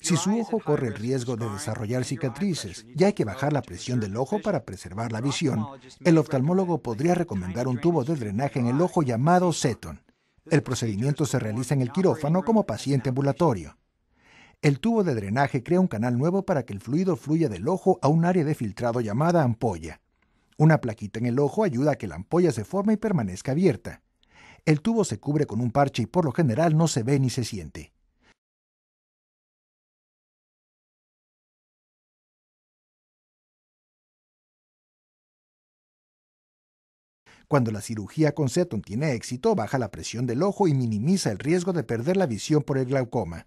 Si su ojo corre el riesgo de desarrollar cicatrices y hay que bajar la presión del ojo para preservar la visión, el oftalmólogo podría recomendar un tubo de drenaje en el ojo llamado Seton. El procedimiento se realiza en el quirófano como paciente ambulatorio. El tubo de drenaje crea un canal nuevo para que el fluido fluya del ojo a un área de filtrado llamada ampolla. Una plaquita en el ojo ayuda a que la ampolla se forme y permanezca abierta. El tubo se cubre con un parche y por lo general no se ve ni se siente. Cuando la cirugía con Seton tiene éxito, baja la presión del ojo y minimiza el riesgo de perder la visión por el glaucoma.